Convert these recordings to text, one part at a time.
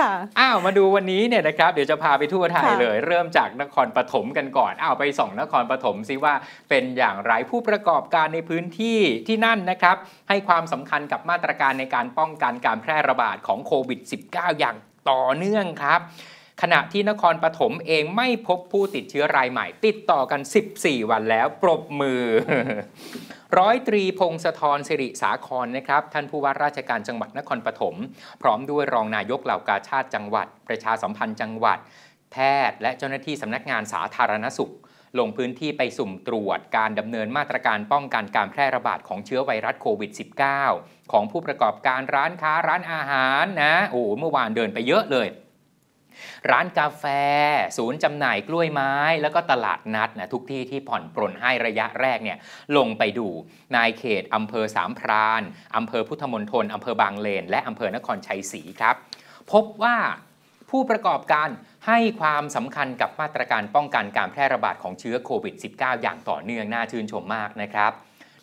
ค่ะอ้าวมาดูวันนี้เนี่ยนะครับ เดี๋ยวจะพาไปทั่วไทยเลย เริ่มจากนครปฐมกันก่อน อ้าวไปส่องนครปฐมซิว่าเป็นอย่างไรผู้ประกอบการในพื้นที่ที่นั่นนะครับ ให้ความสำคัญกับมาตรการในการป้องกันการแพร่ระบาดของโควิด -19 อย่างต่อเนื่องครับขณะที่นครปฐมเองไม่พบผู้ติดเชื้อรายใหม่ ติดต่อกัน 14 วันแล้ว ปรบมือ ร้อยตรีพงศธรสิริสาครนะครับ ท่านผู้ว่าราชการจังหวัดนครปฐมพร้อมด้วยรองนายกเหล่ากาชาติจังหวัด ประชาสัมพันธ์จังหวัด แพทย์และเจ้าหน้าที่สำนักงานสาธารณสุข ลงพื้นที่ไปสุ่มตรวจการดำเนินมาตรการป้องกันการแพร่ระบาดของเชื้อไวรัสโควิด -19 ของผู้ประกอบการร้านค้าร้านอาหารนะโอ้เมื่อวานเดินไปเยอะเลยร้านกาแฟ ศูนย์จำหน่ายกล้วยไม้ แล้วก็ตลาดนัดนะทุกที่ที่ผ่อนปรนให้ระยะแรกเนี่ยลงไปดูนายเขตอำเภอสามพรานอำเภอพุทธมนตรอำเภอบางเลน และอำเภอนครชัยศรีครับพบว่าผู้ประกอบการให้ความสำคัญกับมาตรการป้องกันการแพร่ระบาดของเชื้อโควิด -19 อย่างต่อเนื่องน่าชื่นชมมากนะครับ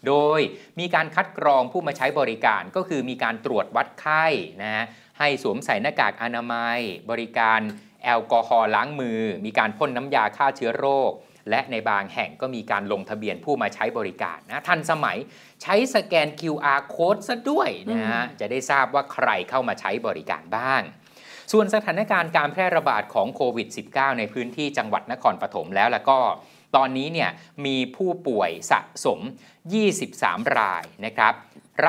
โดยมีการคัดกรองผู้มาใช้บริการก็คือมีการตรวจวัดไข้นะฮะให้สวมใส่หน้ากากอนามัย บริการแอลกอฮอล์ล้างมือ มีการพ่นน้ำยาฆ่าเชื้อโรค และในบางแห่งก็มีการลงทะเบียนผู้มาใช้บริการนะทันสมัยใช้สแกน QR code ซะด้วยนะฮะจะได้ทราบว่าใครเข้ามาใช้บริการบ้าง ส่วนสถานการณ์การแพร่ระบาดของโควิด -19 ในพื้นที่จังหวัดนครปฐมแล้วแล้วก็ตอนนี้เนี่ยมีผู้ป่วยสะสม 23 รายนะครับ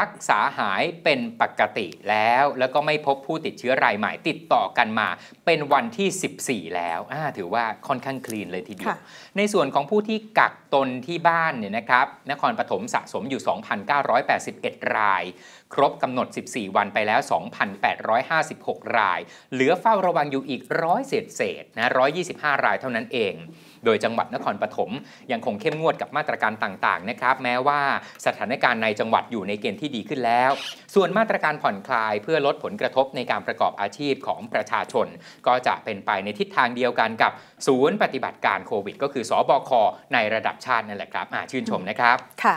รักษาหายเป็นปกติแล้วแล้วก็ไม่พบผู้ติดเชื้อรายใหม่ ติดต่อกันมาเป็นวันที่ 14 แล้วถือว่าค่อนข้างคลีนเลยทีเดียวในส่วนของผู้ที่กักตนที่บ้านเนี่ยนะครับนครปฐมสะสมอยู่ 2,981 ราย ครบกำหนด 14 วันไปแล้ว 2,856 ราย เหลือเฝ้าระวังอยู่อีกร้อยเศษเศษนะ125 รายเท่านั้นเองโดยจังหวัดนครปฐม ยังคงเข้มงวดกับมาตรการต่างๆ นะครับ แม้ว่าสถานการณ์ในจังหวัดอยู่ในเกณฑ์ที่ดีขึ้นแล้ว ส่วนมาตรการผ่อนคลายเพื่อลดผลกระทบในการประกอบอาชีพของประชาชน ก็จะเป็นไปในทิศทางเดียวกันกับ ศูนย์ปฏิบัติการโควิด ก็คือสอบคในระดับชาตินั่นแหละครับชื่นชมนะครับค่ะ